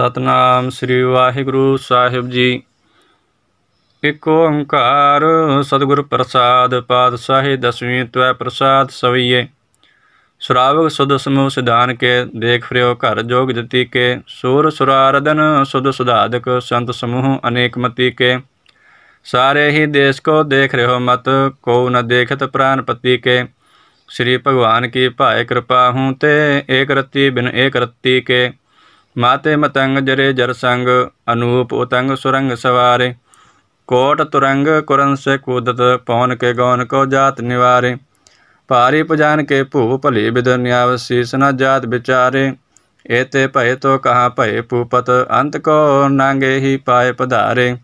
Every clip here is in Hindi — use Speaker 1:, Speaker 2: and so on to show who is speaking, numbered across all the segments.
Speaker 1: ਸਤਨਾਮ ਸ੍ਰੀ ਵਾਹਿਗੁਰੂ ਸਾਹਿਬ ਜੀ ਇਕ ਓੰਕਾਰ ਸਤਿਗੁਰ ਪ੍ਰਸਾਦ ਪਾਤਸ਼ਾਹੀ ਦਸਵੀਂ ਤਵੈ ਪ੍ਰਸਾਦ ਸਵਈਏ ਸੁਰਾਵਕ ਸੁਧ ਸਮੂਹ ਸਿਧਾਨ ਕੇ ਦੇਖ ਫਰਿਓ ਘਰ ਜੋਗ ਜਤੀ ਕੇ ਸੂਰ ਸੁਰਾਰਦਨ ਸੁਧ ਸੁਧਾਦਕ ਸੰਤ ਸਮੂਹ ਅਨੇਕ ਮਤੀ के सारे ही देश को देख रहे हो मत को न देखत प्राणपति के श्री भगवान की भाय कृपा हूँ ते एक रत्ती बिन एक रत्ती के ਮਾਤੇ ਮਤੰਗ ਜਰੇ ਜਰ ਸੰਗ ਅਨੂਪ ਉਤੰਗ ਸੁਰੰਗ ਸਵਾਰੇ ਕੋਟ ਤੁਰੰਗ ਕੁਰਨ ਸੇ ਕੂਦਤ ਪੌਨ ਕੇ ਗੌਨ ਕੋ ਜਾਤ ਨਿਵਾਰੇ ਭਾਰੀ ਪੁਜਾਨ ਕੇ ਭੂ ਭਲੇ ਆਵ ਸੀਸ ਨਾ ਜਾਤ ਵਿਚਾਰੇ ਏਤੇ ਭਏ ਤੋ ਕਹਾ ਭਏ ਪੂਪਤ ਅੰਤ ਕੋ ਨਾਂਗੇ ਹੀ ਪਾਏ ਪਧਾਰੇ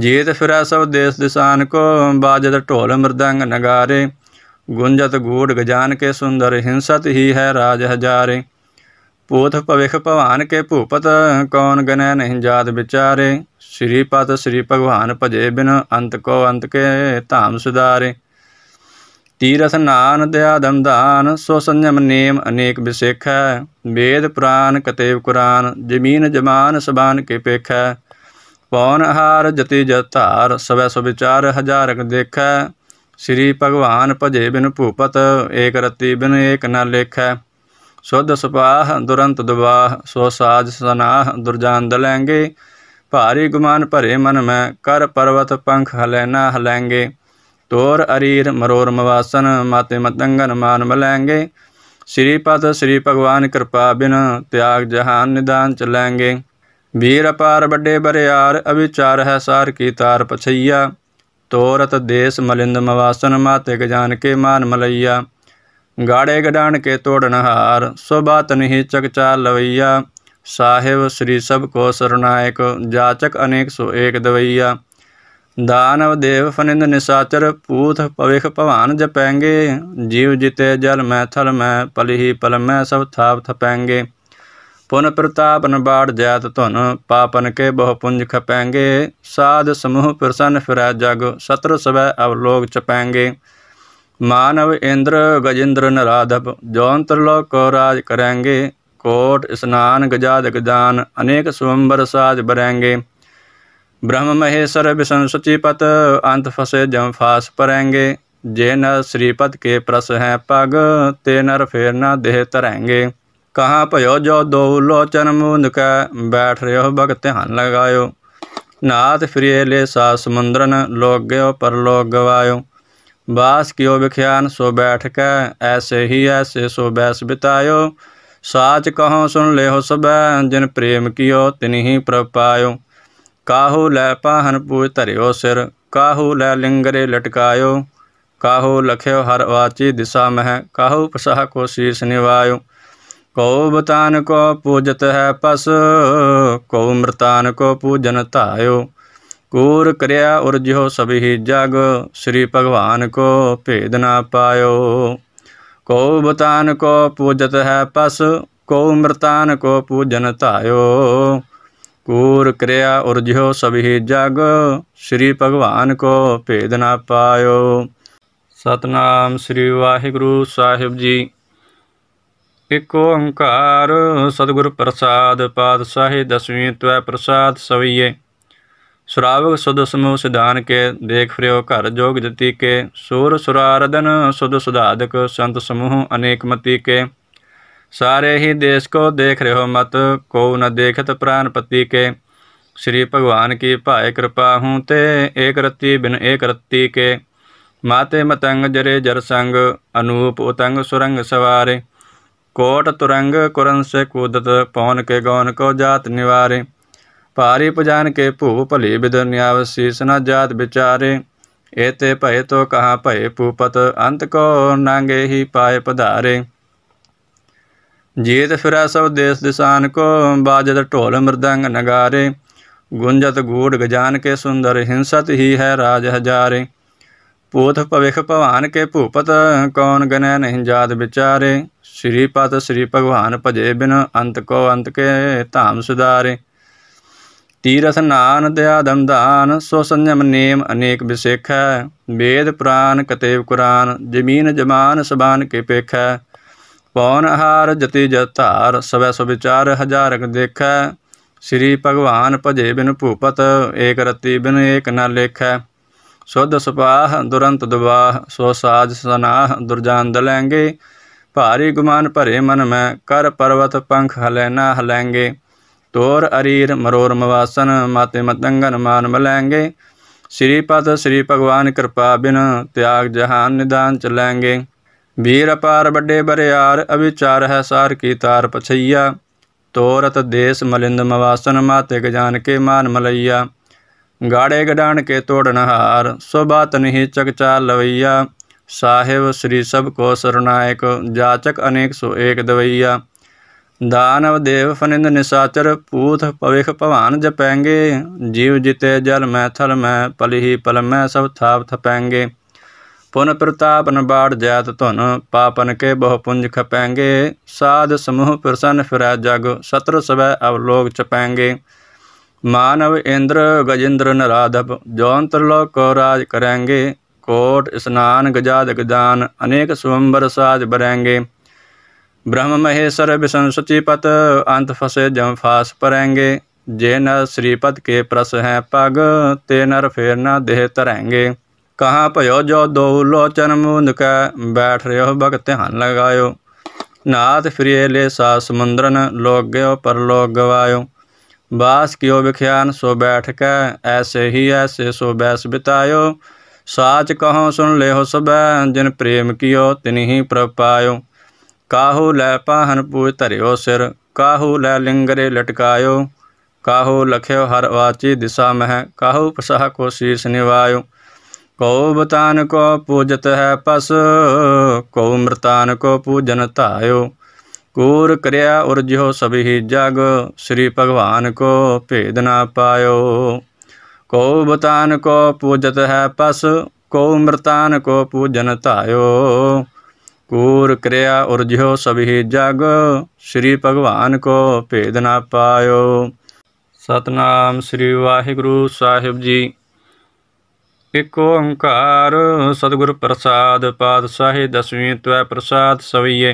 Speaker 1: ਜੀਤ ਫਿਰਾ ਸਭ ਦੇਸ ਦਿਸਾਨ ਕੋ ਬਾਜਦ ਢੋਲ ਮਰਦੰਗ ਨਗਾਰੇ ਗੁੰਜਤ ਗੂੜ ਗਜਾਨ ਕੇ ਸੁੰਦਰ ਹਿੰਸਤ ਹੀ ਹੈ ਰਾਜ ਹਜ਼ਾਰੇ ਭੂਤ ਭਵਿਖ ਭਵਾਨ ਕੇ ਭੂਪਤ ਕੌਣ ਗਨੈ ਨਹੀਂ ਜਾਤ ਵਿਚਾਰੇ ਸ੍ਰੀ ਪਤ ਸ੍ਰੀ ਭਗਵਾਨ ਭਜੇ ਬਿਨ ਅੰਤ ਕੋ ਅੰਤ ਕੇ ਧਾਮ ਸੁਧਾਰੇ ਤੀਰਥ ਨਾਨ ਦਿਆ ਦਮਦਾਨ ਸੋ ਸੰਜਮ ਨੇਮ ਅਨੇਕ ਵਿਸੇਖੈ ਵੇਦ ਪ੍ਰਾਨ ਕਤੇਵ ਕੁਰਾਨ ਜਮੀਨ ਜਮਾਨ ਸਬਾਨ ਕੇ ਪੇਖੈ ਪੌਨ ਹਾਰ ਜਤੀ ਜਤਾਰ ਸਵੈ ਸੋ ਵਿਚਾਰ ਹਜ਼ਾਰਕ ਦੇਖੈ ਸ੍ਰੀ ਭਗਵਾਨ ਭਜੇ ਬਿਨ ਭੂਪਤ ਏਕ ਰਤੀ ਬਿਨ ਏਕ ਨਾ ਲੇਖੈ शुद्ध ਦੁਰੰਤ दुरंत दुबाह ਸਾਜ ਸਨਾਹ ਦੁਰਜਾਨ ਦਲੈਂਗੇ ਭਾਰੀ ਗੁਮਾਨ ਭਰੇ ਮਨ ਮੈਂ ਕਰ ਪਰਵਤ ਪੰਖ ਹਲੈਨਾ ਹਲੈਂਗੇ तोर अरीर मरोर मवासन माते मतंगन मान मलेंगे श्रीपद श्री भगवान कृपा बिन त्याग जहान निदान चलेंगे वीर अपार बड़े आर अविचार है सार की तार पछैया तोरत देश मलिंद मवासन माते गजान के मान मलैया ਗਾੜੇ ਗਡਾਣ ਕੇ ਤੋੜਨ ਹਾਰ ਸੋਬਾ ਤਨਹੀ ਚਕਚਾ ਲਵਈਆ ਸਾਹਿਬ ਸ੍ਰੀ ਸਭ ਕੋ ਸਰਨਾਇਕ ਜਾਚਕ ਅਨੇਕ ਸੋ ਏਕ ਦਵਈਆ ਦਾਨਵ ਦੇਵ ਫਨਿੰਦ ਨਿਸਾਚਰ ਪੂਥ ਪਵਿਖ ਭਵਾਨ ਜਪੈਂਗੇ ਜੀਵ ਜਿਤੇ ਜਲ ਮੈਂ ਥਲ ਮੈਂ ਪਲਹੀ ਪਲ ਮੈਂ ਸਭ ਥਾਪ ਥਪੈਂਗੇ ਪੁਨ ਪ੍ਰਤਾਪਨ ਬਾੜ ਜਾਤ ਧਨ ਪਾਪਨ ਕੇ ਬਹੁ ਪੁੰਜ ਖਪੈਂਗੇ ਸਾਧ ਸਮੂਹ ਪ੍ਰਸੰਨ ਫਿਰੈ ਜਗ ਸਤਰ ਸਵੈ ਅਵਲੋਕ ਚਪੈਂਗੇ मानव इंद्र गजेंद्र नराधप जौन त्रिलोक को राज करेंगे कोट स्नान गजाद गजान अनेक स्वंबर साज बरेंगे ब्रह्म महेश्वर विष्णु सचिपत अंत फसे जम फास परेंगे जे नर श्रीपद के प्रस हैं पग ते नर फेर न देह तरेंगे कहाँ पयो जो दो लोचन मूंद कै बैठ रहे हो भग ध्यान लगायो नाथ फ्रिय ले सा समुद्रन लोग गयो लोग गवायो बास क्यों विख्यान सो बैठ के ऐसे ही ऐसे सो बैस बितायो साच कहो सुन ले हो सब जिन प्रेम कियो तिन ही प्रभ पायो काहू लै पाहन पूज धरियो सिर काहू लै लिंगरे लटकायो काहू लख्यो हर वाची दिशा मह काहू पसाह को शीस निवायो कौ बतान को पूजत है पस कौ मृतान को पूजन तायो कूर क्रिया उर्जो सभी जग श्री भगवान को भेद ना पायो कौ बतान को पूजत है पस को मृतान को पूजन तायो कूर क्रिया उर्जो सभी जग श्री भगवान को भेद ना पायो सतनाम श्री वाहिगुरु साहिब जी एक ओंकार सदगुरु प्रसाद पातशाही दसवीं त्वय प्रसाद सविये सुरावक सुद समूह सिद्धान के देख फ्रियो घर जोग जति के सूर सुरारदन सुध सुधाधक संत समूह अनेक मति के सारे ही देश को देख रहे हो मत को न देखत प्राणपति के श्री भगवान की पाए कृपा हूँ ते एक रत्ती बिन एक रत्ति के माते मतंग जरे जरसंग अनूप उतंग सुरंग सवार कोट तुरंग कुरन से कूदत पौन के गौन को जात निवारे ਭਾਰੀ ਪਜਾਨ ਕੇ ਭੂ ਭਲੀ ਬਿਦਨਿਆਵ ਸੀਸ ਨਾ ਜਾਤ ਵਿਚਾਰੇ ਏਤੇ ਭਏ ਤੋ ਕਹਾ ਭਏ ਪੂਪਤ ਅੰਤ ਕੋ ਨਾਂਗੇ ਹੀ ਪਾਏ ਪਧਾਰੇ ਜੀਤ ਫਿਰਾ ਸਭ ਦੇਸ ਦਿਸਾਨ ਕੋ ਬਾਜਦ ਢੋਲ ਮਰਦੰਗ ਨਗਾਰੇ ਗੁੰਜਤ ਗੂੜ ਗਜਾਨ ਕੇ ਸੁੰਦਰ ਹਿੰਸਤ ਹੀ ਹੈ ਰਾਜ ਹਜ਼ਾਰੇ ਪੂਤ ਭਵਿਖ ਭਵਾਨ ਕੇ ਭੂਪਤ ਕੌਣ ਗਨੈ ਨਹੀਂ ਜਾਤ ਵਿਚਾਰੇ ਸ੍ਰੀ ਪਤ ਸ੍ਰੀ ਭਗਵਾਨ ਭਜੇ ਬਿਨ ਅੰਤ ਕੋ ਅੰਤ ਕੇ ਧਾਮ ਸੁਧਾਰੇ ਤੀਰਥ ਨਾਨ ਦਿਆਦਮ ਦਾਨ ਸੋ ਸੰਜਮ ਨੇਮ ਅਨੇਕ ਵਿਸੇਖੈ ਵੇਦ ਪ੍ਰਾਨ ਕਤੇਵ ਕੁਰਾਨ ਜ਼ਮੀਨ ਜਮਾਨ ਸਬਾਨ ਕੇ ਪੇਖੈ ਪੌਨ ਹਾਰ ਜਤੀ ਜਤਾਰ ਸਵੈ ਸੋ ਵਿਚਾਰ ਹਜ਼ਾਰਕ ਦੇਖੈ ਸ੍ਰੀ ਭਗਵਾਨ ਭਜੇ ਬਿਨ ਭੂਪਤ ਏਕ ਰਤੀ ਬਿਨ ਏਕ ਨ ਲੇਖੈ ਸੁਧ ਸੁਪਾਹ ਦੁਰੰਤ ਦਵਾਹ ਸੋ ਸਾਜ ਸਨਾਹ ਦੁਰਜਾਨ ਦਲੈਂਗੇ ਭਾਰੀ ਗੁਮਾਨ ਭਰੇ ਮਨ ਮੈਂ ਕਰ ਪਰਵਤ ਪੰਖ ਹਲੈ ਨਾ ਹਲੈਂਗੇ ਤੋਰ ਅਰੀਰ ਮਰੋਰ ਮਵਾਸਨ ਮਾਤੇ ਮਤੰਗਨ ਮਾਨ ਮਲੈਂਗੇ ਸ੍ਰੀ ਪਦ ਸ੍ਰੀ ਭਗਵਾਨ ਕਿਰਪਾ ਬਿਨ ਤਿਆਗ ਜਹਾਨ ਨਿਦਾਨ ਚਲੈਂਗੇ ਵੀਰ ਅਪਾਰ ਵੱਡੇ ਬਰਿਆਰ ਅਵਿਚਾਰ ਹੈ ਸਾਰ ਕੀ ਤਾਰ ਪਛਈਆ ਤੋਰਤ ਦੇਸ ਮਲਿੰਦ ਮਵਾਸਨ ਮਾਤੇ ਗਜਾਨ ਕੇ ਮਾਨ ਮਲਈਆ ਗਾੜੇ ਗਡਾਣ ਕੇ ਤੋੜਨ ਹਾਰ ਸੋ ਬਾਤ ਨਹੀਂ ਚਕਚਾ ਲਵਈਆ ਸਾਹਿਬ ਸ੍ਰੀ ਸਭ ਕੋ ਸਰਨਾਇਕ ਜਾਚਕ ਅਨੇਕ ਸੋ ਏਕ ਦਵਈਆ ਦਾਨਵ ਦੇਵ ਫਨਿੰਦ ਨਿਸਾਚਰ ਪੂਤ ਪਵਿਖ ਭਵਾਨ ਜਪੈਂਗੇ ਜੀਵ ਜਿਤੇ ਜਲ ਮੈਂ ਥਲ ਮੈਂ ਪਲਹੀ ਪਲ ਮੈਂ ਸਭ ਥਾਪ ਥਪੈਂਗੇ ਪੁਨ ਪ੍ਰਤਾਪ ਨਬਾੜ ਜੈਤ ਧੁਨ ਪਾਪਨ ਕੇ ਬਹੁ ਪੁੰਜ ਖਪੈਂਗੇ ਸਾਧ ਸਮੂਹ ਪ੍ਰਸੰਨ ਫਿਰੈ ਜਗ ਸਤਰ ਸਵੈ ਅਵਲੋਕ ਚਪੈਂਗੇ ਮਾਨਵ ਇੰਦਰ ਗਜਿੰਦਰ ਨਰਾਧਪ ਜੋਂਤਰ ਲੋਕ ਰਾਜ ਕਰੈਂਗੇ ਕੋਟ ਇਸਨਾਨ ਗਜਾਦ ਗਦਾਨ ਅਨੇਕ ਸੁੰਬਰ ਸਾਜ ਬਰੈਂਗੇ ब्रह्म महेश्वर विसंसुति पत अंत फसे जम फास परेंगे जे न श्रीपद के प्रस हैं पग ते नर फेर न देह तरेंगे कहाँ पयो जो दो लोचन मूंद कै बैठ रहे हो भगत ध्यान लगायो नाथ फ्रिय ले सा समुद्रन लोग गयो पर लोग गवायो बास कियो विख्यान सो बैठ कै ऐसे ही ऐसे सो बैस बितायो साच कहो सुन ले हो सब जिन प्रेम कियो तिन ही प्रपायो काहू लय पाहन पूज धरियो सिर काहू लय लिंगरे लटकायो काहू लख्यो हर वाची दिशा मह काहू पसाह को शीर्ष निवायो कौ बतान को पूजत है पस कौ मृतान को पूजन तायो कूर क्रिया उर्ज्यो सभी जग श्री भगवान को भेद ना पायो कौ बतान को पूजत है पस कौ मृतान को पूजन तायो कूर क्रिया ऊर्ध्यो सभी जग श्री भगवान को भेद ना पायो सतनाम श्री वाहिगुरु साहिब जी एक ओंकार सतगुरु प्रसाद पातशाही दसवीं त्वय प्रसाद सविये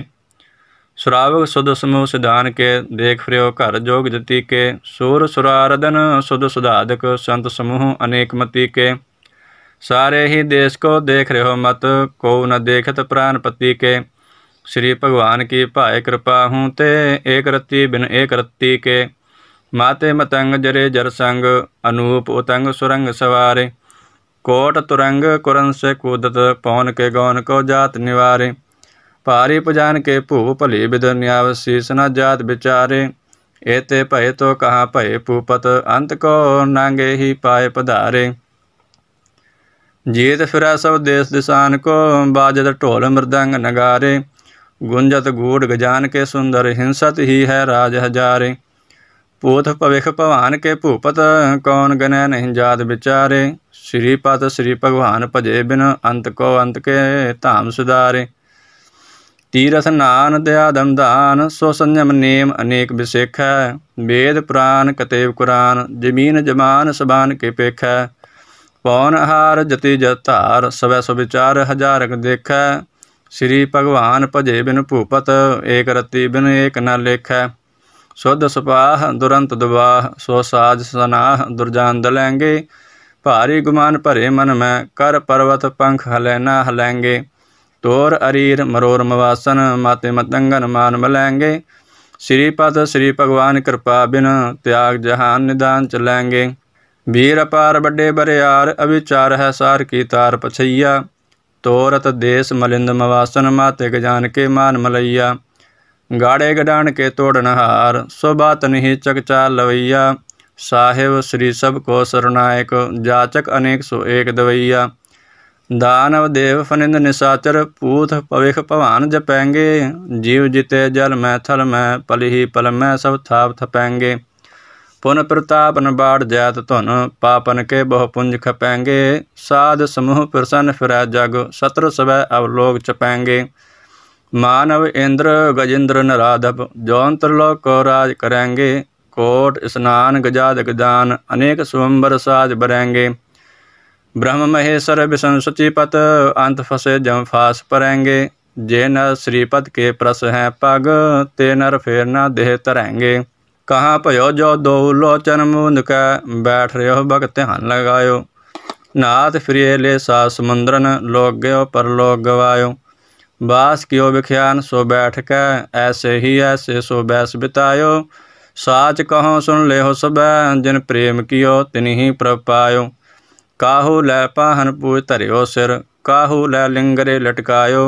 Speaker 1: सुरावक सुध समूह सिद्धान के देख फ्रियो घर जोग जति के सूर सुरारदन सुध सुधाधक संत समूह अनेक मति के सारे ही देश को देख रहे हो मत को न देखत प्राणपति के श्री भगवान की पाए कृपा हूँ ते एक रत्ती बिन एक रत्ती के माते मतंग जरे जरसंग अनूप उतंग सुरंग सवारे कोट तुरंग कुरन से कूदत पौन के गौन को जात निवारे पारी पुजान के भूप भली विधन्याव शीस जात बिचारे एते पहे तो कहाँ पय पूपत अंत को नांगे ही पाए पधारे ਜੀਤ ਫਿਰੈ ਸਭ ਦੇਸ ਦਿਸਾਨ ਕੋ ਬਾਜਦ ਢੋਲ ਮਰਦੰਗ ਨਗਾਰੇ ਗੁੰਜਤ ਗੂੜ ਗਜਾਨ ਕੇ ਸੁੰਦਰ ਹਿੰਸਤ ਹੀ ਹੈ ਰਾਜ ਹਜ਼ਾਰੇ ਪੂਤ ਭਵਿਖ ਭਵਾਨ ਕੇ ਭੂਪਤ ਕੌਣ ਗਨੈ ਨਹੀਂ ਜਾਤ ਵਿਚਾਰੇ ਸ੍ਰੀ ਪਤ ਸ੍ਰੀ ਭਗਵਾਨ ਭਜੇ ਬਿਨ ਅੰਤ ਕੋ ਅੰਤ ਕੇ ਧਾਮ ਸੁਦਾਰੇ ਤੀਰਸ ਨਾਨ ਦਇਆ ਦਮਦਾਨ ਸੋ ਸੰਜਮ ਨੇਮ ਅਨੇਕ ਵਿਸੇਖੈ ਵੇਦ ਪ੍ਰਾਨ ਕਤੇਵ ਕੁਰਾਨ ਜ਼ਮੀਨ ਜਮਾਨ ਸਬਾਨ ਕੇ ਪੇਖੈ ਪੌਨ ਹਾਰ ਜਤੀ ਜਤਾਰ ਸਵੈ ਸੋ ਵਿਚਾਰ ਹਜ਼ਾਰਕ ਦੇਖੈ ਸ੍ਰੀ ਭਗਵਾਨ ਭਜੇ ਬਿਨ ਭੂਪਤ ਏਕ ਰਤੀ ਬਿਨ ਏਕ ਨ ਲੇਖੈ ਸੁਧ ਸੁਪਾਹ ਦੁਰੰਤ ਦੁਬਾਹ ਸੋ ਸਾਜ ਸਨਾਹ ਦੁਰਜਾਨ ਲੈਂਗੇ ਭਾਰੀ ਗੁਮਾਨ ਭਰੇ ਮਨ ਮੈਂ ਕਰ ਪਰਵਤ ਪੰਖ ਹਲੈਨਾ ਹਲੈਂਗੇ ਤੋਰ ਅਰੀਰ ਮਰੋਰ ਮਵਾਸਨ ਮਾਤੇ ਮਤੰਗਨ ਮਾਨ ਮਲੈਂਗੇ ਸ੍ਰੀ ਪਦ ਸ੍ਰੀ ਭਗਵਾਨ ਕਿਰਪਾ ਬਿਨ ਤਿਆਗ ਜਹਾਨ ਨਿਦਾਨ ਚ ਲੈਂਗੇ ਵੀਰ ਅਪਾਰ ਵੱਡੇ ਬਰਿਆਰ ਅਵਿਚਾਰ ਹੈ ਸਾਰ ਕੀ ਤਾਰ ਪਛਈਆ ਤੋਰਤ ਦੇਸ ਮਲਿੰਦ ਮਵਾਸਨ ਮਾਤੇ ਗਜਾਨ ਕੇ ਮਾਨ ਮਲਈਆ ਗਾੜੇ ਗਡਾਣ ਕੇ ਤੋੜਨ ਹਾਰ ਸੋ ਬਾਤ ਨਹੀਂ ਚਕਚਾ ਲਵਈਆ ਸਾਹਿਬ ਸ੍ਰੀ ਸਭ ਕੋ ਸਰਨਾਇਕ ਜਾਚਕ ਅਨੇਕ ਸੋ ਏਕ ਦਵਈਆ ਦਾਨਵ ਦੇਵ ਫਨਿੰਦ ਨਿਸਾਚਰ ਪੂਥ ਪਵਿਖ ਭਵਾਨ ਜਪੈਂਗੇ ਜੀਵ ਜਿਤੇ ਜਲ ਮੈ ਥਲ ਮੈ ਪਲਿਹੀ ਪਲ ਮੈ ਸਭ ਥਾਪ ਥਪੈਂਗੇ पुन प्रतापन बाड़ जात धुन पापन के बहु पुंज खपेंगे साध समूह प्रसन्न फिर जग शत्रु सब अवलोक चपेंगे मानव इंद्र गजेंद्र नराधव जौन लोक को राज करेंगे कोट स्नान गजादक गदान अनेक सुअम्बर साज बरेंगे ब्रह्म महेश्वर विष्णु सचिपत अंत फसे जम फास परेंगे जे नर श्रीपद के प्रस हैं पग ते नर फेर फेरना देह तरेंगे कहाँ भयो जो दो लोचन मूंद कै बैठ रहे हो भगत ध्यान लगायो नाथ फिरिए ले सा समुंदरन लोग गयो पर लोग गवायो बास कियो विख्यान सो बैठ कै ऐसे ही ऐसे सो बैस बितायो साच कहो सुन ले हो सब जिन प्रेम कियो तिन ही प्रपायो पायो काहू लै पाहन पूज धरियो सिर काहू लै लिंगरे लटकायो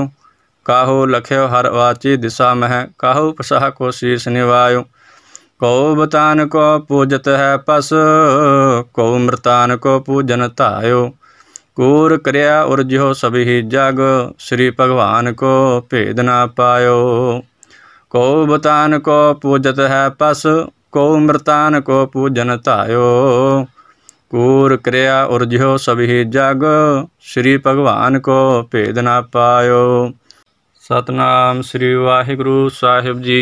Speaker 1: काहू लख्यो हर वाची दिशा मह काहू पसाह को शीश निवायो कौ बतान को पूजत है पशु कौ मृतान को पूजन तायो कूर क्रिया उर्ज्यो सभी जग श्री भगवान को भेद ना पायो कौ बतान को पूजत है पशु कौ मृतान को पूजन तायो कूर क्रिया उर्ज्यो सभी जग श्री भगवान को भेद ना पायो सतनाम श्री वाहिगुरु साहिब जी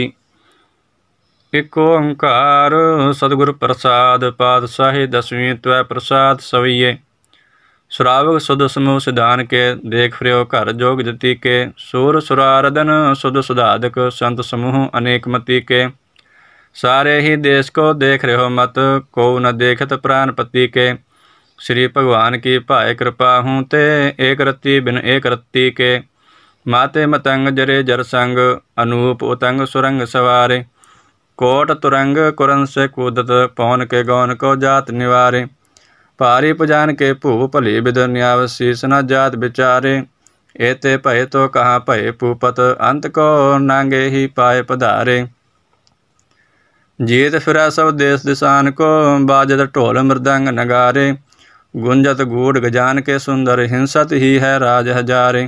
Speaker 1: ਇਕ ਓੰਕਾਰ ਸਤਿਗੁਰ ਪ੍ਰਸਾਦ ਪਾਤਸ਼ਾਹੀ ਦਸਵੀਂ ਤਵੈ ਪ੍ਰਸਾਦ ਸਵਈਏ ਸੁਰਾਵਗ ਸੁਧ ਸਮੂਹ ਸਿਧਾਨ ਕੇ ਦੇਖ ਫਿਰਿਓ ਘਰ ਜੋਗ ਜਤੀ ਕੇ ਸੂਰ ਸੁਰਾਰਦਨ ਸੁਧ ਸੁਧਾਦਕ ਸੰਤ ਸਮੂਹ ਅਨੇਕ ਮਤੀ ਕੇ ਸਾਰੇ ਹੀ ਦੇਸ਼ ਕੋ ਦੇਖ ਰਿਓ ਮਤ ਕੋ ਨ ਦੇਖਤ ਪ੍ਰਾਨ ਪਤੀ ਕੇ ਸ੍ਰੀ ਭਗਵਾਨ ਕੀ ਭਾਇ ਕਿਰਪਾ ਹੂੰ ਤੇ ਏਕ ਰਤੀ ਬਿਨ ਏਕ ਰਤੀ ਕੇ ਮਾਤੇ ਮਤੰਗ ਜਰੇ ਜਰ ਸੰਗ ਅਨੂਪ ਉਤੰਗ ਸੁਰੰਗ ਸਵਾਰੇ कोट तुरंग कुरन से कूदत पवन के गौन को जात निवारे पारी पुजान के भू भली बिदन्याव शीस न जात बिचारे एते पहे तो कहाँ पहे पूपत अंत को नांगे ही पाए पधारे जीत फिरा सब देश दिशान को बाजत ढोल मृदंग नगारे गुंजत गूढ़ गजान के सुंदर हिंसत ही है राज हजारे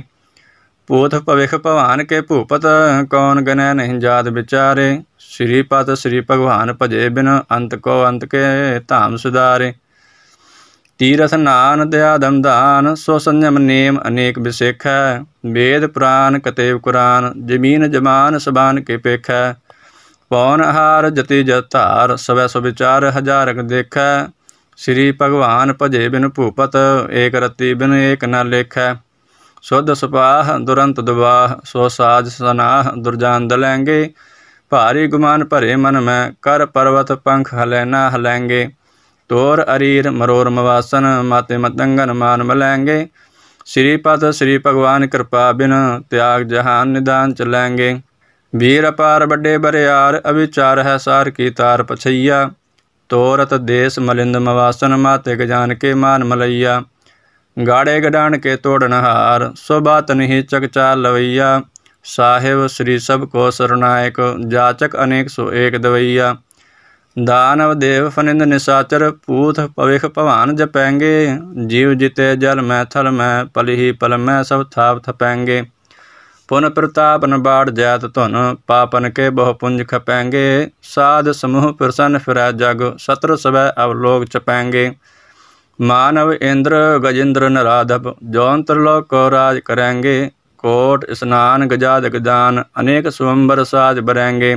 Speaker 1: ਪੋਥ ਭਵਿਖ ਭਵਾਨ ਕੇ ਭੂਪਤ ਕੌਣ ਗਨੈ ਨਹੀਂ ਜਾਤ ਵਿਚਾਰੇ ਸ੍ਰੀ ਪਤ ਸ੍ਰੀ ਭਗਵਾਨ ਭਜੇ ਬਿਨ ਅੰਤ ਕੋ ਅੰਤ ਕੇ ਧਾਮ ਸੁਧਾਰੇ ਤੀਰਥ ਨਾਨ ਦਿਆ ਦਮਦਾਨ ਸੋ ਸੰਜਮ ਨੇਮ ਅਨੇਕ ਵਿਸੇਖੈ ਵੇਦ ਪ੍ਰਾਨ ਕਤੇਵ ਕੁਰਾਨ ਜਮੀਨ ਜਮਾਨ ਸਬਾਨ ਕੇ ਪੇਖੈ ਪੌਨ ਹਾਰ ਜਤੀ ਜਤਾਰ ਸਵੈ ਸੋ ਵਿਚਾਰ ਹਜ਼ਾਰਕ ਦੇਖੈ ਸ੍ਰੀ ਭਗਵਾਨ ਭਜੇ ਬਿਨ ਭੂਪਤ ਏਕ ਰਤੀ ਬਿਨ ਏਕ ਨ ਲੇਖੈ शुद्ध ਦੁਰੰਤ दुरंत दुबाह ਸਾਜ ਸਨਾਹ ਦੁਰਜਾਨ दलेंगे भारी गुमान भरे मन ਮੈਂ कर पर्वत पंख हलैना ਹਲੈਂਗੇ तोर अरीर मरोर मवासन माते मतंगन मान मलेंगे श्रीपद श्री भगवान कृपा बिन त्याग जहान निदान चलेंगे वीर अपार बड़े आर अविचार है सार की तार पछैया तोरत देश मलिंद मवासन माते गजान के मान मलैया ਗਾੜੇ ગાળે ਕੇ ਤੋੜਨ ਹਾਰ સ્વબાત ਨਹੀਂ ਚਕਚਾ ਲਵਈਆ ਸਾਹਿਬ ਸ੍ਰੀ ਸਭ ਕੋ ਸਰਨਾਇਕ ਜਾਚਕ ਅਨੇਕ ਸੋ ਏਕ ਦਵਈਆ ਦਾਨਵ ਦੇਵ ਫਨਿੰਦ ਨਿਸਾਚਰ ਪੂਥ ਪਵਿਖ ਭਵਾਨ ਜਪੈਂਗੇ ਜੀਵ ਜਿਤੇ ਜਲ ਮੈਂ ਥਲ ਮੈਂ ਪਲਹੀ ਪਲ ਮੈਂ ਸਭ ਥਾਪ ਥਪੈਂਗੇ ਪੁਨ ਪ੍ਰਤਾਪਨ ਬਾੜ ਜਾਤ ਧਨ ਪਾਪਨ ਕੇ ਬਹੁ ਪੁੰਜ ਖਪੈਂਗੇ ਸਾਧ ਸਮੂਹ ਪ੍ਰਸੰਨ ਫਿਰੈ ਜਗ ਸਤਰ ਸਵੈ ਅਵਲੋਕ ਚਪੈਂਗੇ मानव इंद्र गजेंद्र नराधव जौन त्रिलोक को राज करेंगे कोट स्नान गजा दगदान अनेक स्वंबर साज बरेंगे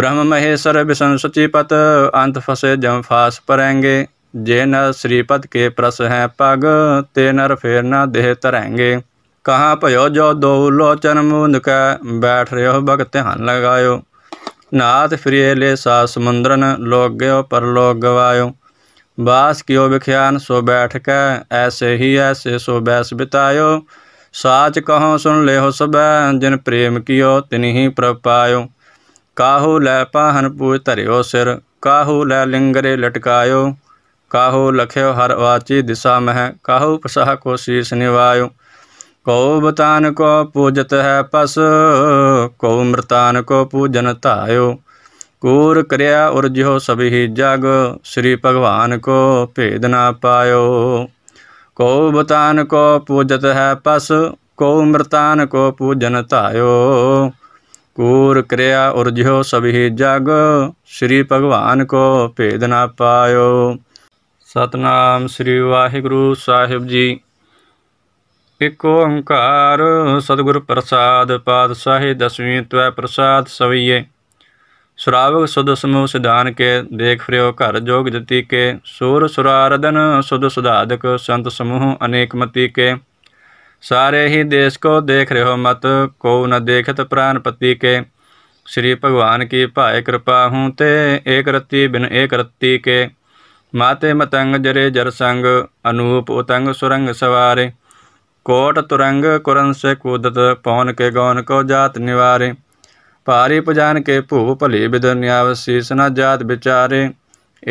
Speaker 1: ब्रह्म महेश्वर विष्णु सचिपत अंत फसे जम फास परेंगे जे नर श्रीपद के प्रस हैं पग ते नर फेर न देह तरेंगे कहाँ पयो जो दो लोचन मूंद कै बैठ रहे हो भगत ध्यान लगायो नाथ फिरिए ले सा समुद्रन लोग गयो लोग गवायो बास क्यों विख्यान सो बैठ के ऐसे ही ऐसे सो बैस बितायो साच कहो सुन ले हो सब जिन प्रेम कियो तिन ही प्रभ पायो काहू लै पाहन पूज धरियो सिर काहू लै लिंगरे लटकायो काहू लख्यो हर वाची दिशा मह काहू पसाह को शीस निवायो कौ बतान को पूजत है पस कौ मृतान को पूजन तायो कूर क्रिया उर्जो सभी जग श्री भगवान को भेद ना पायो कौ बतान को पूजत है पस को मृतान को पूजन तायो कूर क्रिया उर्जो सभी जग श्री भगवान को भेद ना पायो सतनाम श्री वाहिगुरु साहिब जी एक ओंकार सदगुरु प्रसाद पातशाही दसवीं त्वय प्रसाद सवैये सुरावक सुध समूह सिद्धान के देख फ्रियो घर जोग जति के सूर सुरारदन सुध सुधाधक संत समूह अनेक मति के सारे ही देश को देख रहे हो मत को न देखत प्राणपति के श्री भगवान की पाए कृपा हूँ ते एक रत्ति बिन एक रत्ती के माते मतंग जरे जरसंग अनूप उतंग सुरंग सवारे कोट तुरंग कुरन से कूदत पौन के गौन को जात निवारे ਭਾਰੀ ਪਜਾਨ ਕੇ ਭੂਪ ਭਲੀ ਬਿਦਨਿਆਵ ਸੀਸ ਨਾ ਜਾਤ ਵਿਚਾਰੇ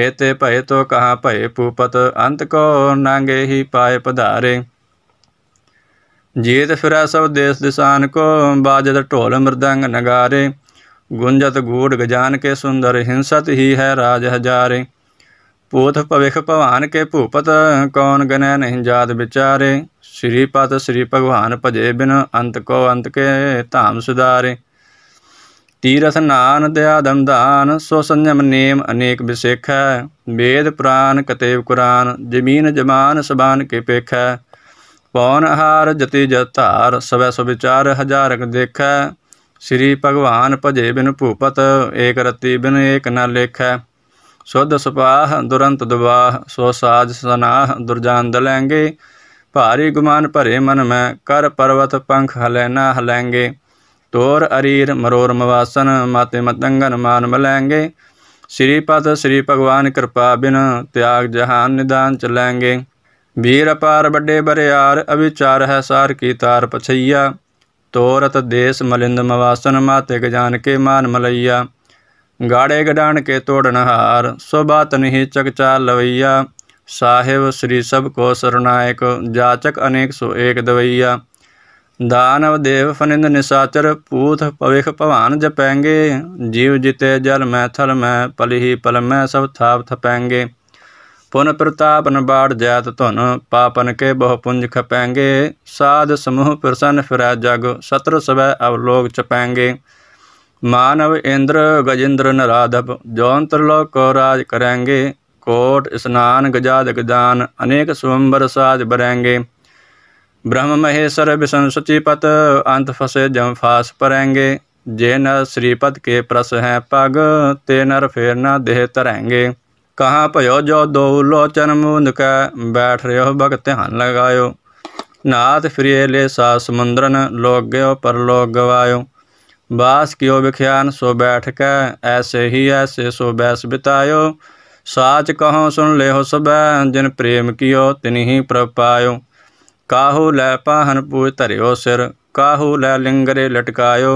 Speaker 1: ਏਤੇ ਭਏ ਤੋ ਕਹਾ ਭਏ ਪੂਪਤ ਅੰਤ ਕੋ ਨਾਂਗੇ ਹੀ ਪਾਏ ਪਧਾਰੇ ਜੀਤ ਫਿਰਾ ਸਭ ਦੇਸ ਦਿਸਾਨ ਕੋ ਬਾਜਦ ਢੋਲ ਮਰਦੰਗ ਨਗਾਰੇ ਗੁੰਜਤ ਗੂੜ ਗਜਾਨ ਕੇ ਸੁੰਦਰ ਹਿੰਸਤ ਹੀ ਹੈ ਰਾਜ ਹਜ਼ਾਰੇ ਪੂਤ ਭਵਿਖ ਭਵਾਨ ਕੇ ਭੂਪਤ ਕੌਣ ਗਨੈ ਨਹੀਂ ਜਾਤ ਵਿਚਾਰੇ ਸ੍ਰੀ ਪਤ ਸ੍ਰੀ ਭਗਵਾਨ ਭਜੇ ਬਿਨ ਅੰਤ ਕੋ ਅੰਤ ਕੇ ਧਾਮ ਸੁਧਾਰੇ ਤੀਰਥ ਨਾਨ ਦਿਆਦਮ ਦਾਨ ਸੋ ਸੰਜਮ ਨੇਮ ਅਨੇਕ ਵਿਸੇਖੈ ਵੇਦ ਪ੍ਰਾਨ ਕਤੇਵ ਕੁਰਾਨ ਜ਼ਮੀਨ ਜਮਾਨ ਸਬਾਨ ਕੇ ਪੇਖੈ ਪੌਨ ਹਾਰ ਜਤੀ ਜਤਾਰ ਸਵੈ ਸੋ ਵਿਚਾਰ ਹਜ਼ਾਰਕ ਦੇਖੈ ਸ੍ਰੀ ਭਗਵਾਨ ਭਜੇ ਬਿਨ ਭੂਪਤ ਏਕ ਰਤੀ ਬਿਨ ਏਕ ਨ ਲੇਖੈ ਸੁਧ ਸੁਪਾਹ ਦੁਰੰਤ ਦਵਾਹ ਸੋ ਸਾਜ ਸਨਾਹ ਦੁਰਜਾਨ ਦਲੈਂਗੇ ਭਾਰੀ ਗੁਮਾਨ ਭਰੇ ਮਨ ਮੈਂ ਕਰ ਪਰਵਤ ਪੰਖ ਹਲੈ ਨਾ ਹਲੈਂਗੇ ਤੋਰ ਅਰੀਰ ਮਰੋਰ ਮਵਾਸਨ ਮਾਤੇ ਮਤੰਗਨ ਮਾਨ ਮਲੈਂਗੇ ਸ੍ਰੀ ਪਦ ਸ੍ਰੀ ਭਗਵਾਨ ਕਿਰਪਾ ਬਿਨ ਤਿਆਗ ਜਹਾਨ ਨਿਦਾਨ ਚਲੈਂਗੇ ਵੀਰ ਅਪਾਰ ਵੱਡੇ ਬਰਿਆਰ ਅਵਿਚਾਰ ਹੈ ਸਾਰ ਕੀ ਤਾਰ ਪਛਈਆ ਤੋਰਤ ਦੇਸ ਮਲਿੰਦ ਮਵਾਸਨ ਮਾਤੇ ਗਜਾਨ ਕੇ ਮਾਨ ਮਲਈਆ ਗਾੜੇ ਗਡਾਣ ਕੇ ਤੋੜਨ ਹਾਰ ਸੋਬਾਤ ਨਹੀਂ ਚਕਚਾ ਲਵਈਆ ਸਾਹਿਬ ਸ੍ਰੀ ਸਭ ਕੋ ਸਰਨਾਇਕ ਜਾਚਕ ਅਨੇਕ ਸੋ ਏਕ ਦਵਈਆ ਦਾਨਵ ਦੇਵ ਫਨਿੰਦ ਨਿਸਾਚਰ ਪੂਤ ਭਵਿਖ ਭਵਾਨ ਜਪੈਂਗੇ ਜੀਵ ਜਿਤੇ ਜਲ ਮੈਥਲ ਮੈਂ ਪਲਹੀ ਪਲ ਮੈਂ ਸਭ ਥਾਪ ਥਪੈਂਗੇ ਪੁਨ ਪ੍ਰਤਾਪ ਨਬਾੜ ਜੈਤ ਧੁਨ ਪਾਪਨ ਕੇ ਬਹੁ ਪੁੰਜ ਖਪੈਂਗੇ ਸਾਧ ਸਮੂਹ ਪ੍ਰਸੰਨ ਫਿਰੈ ਜਗ ਸਤਰ ਸਵੈ ਅਵਲੋਕ ਚਪੈਂਗੇ ਮਾਨਵ ਇੰਦਰ ਗਜਿੰਦਰ ਨਰਾਧਪ ਜੋਂਤਰ ਲੋਕ ਰਾਜ ਕਰੈਂਗੇ ਕੋਟ ਇਸਨਾਨ ਗਜਾਦ ਗਦਾਨ ਅਨੇਕ ਸੁੰਬਰ ਸਾਜ ਬਰੈਂਗੇ ब्रह्म महेश्वर विसंसुचि पत अंत फसे जम फास परेंगे जे न श्रीपद के प्रस हैं पग ते नर फेर न देह तरेंगे कहाँ पयो जो दो लोचन मूंद कै बैठ रहे हो भगत ध्यान लगायो नाथ फ्रिय ले सा समुद्रन लोग गयो पर लोग गवायो बास कियो विख्यान सो बैठ कै ऐसे ही ऐसे सो बैस बितायो साच कहो सुन ले हो सब जिन प्रेम कियो तिन ही प्रपायो काहू लय पाहन पूज धरियो सिर काहू लय लिंगरे लटकायो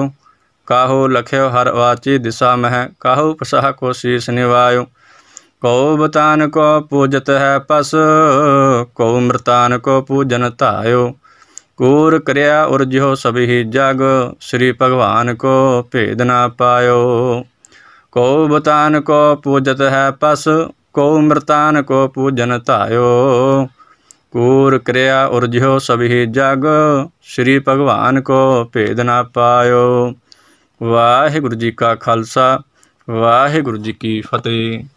Speaker 1: काहू लख्यो हर वाची दिशा मह काहू पसाह को शीश निवायो कौ बतान को पूजत है पस कौ मृतान को पूजन तायो कूर क्रिया उर्ज्यो सभी जग श्री भगवान को भेद ना पायो कौ बतान को पूजत है पस कौ मृतान को पूजन तायो कूर क्रिया ऊर्ज्यो सभी जग श्री भगवान को भेद ना पायो वाहेगुरु जी का खालसा वाहेगुरु जी की फतेह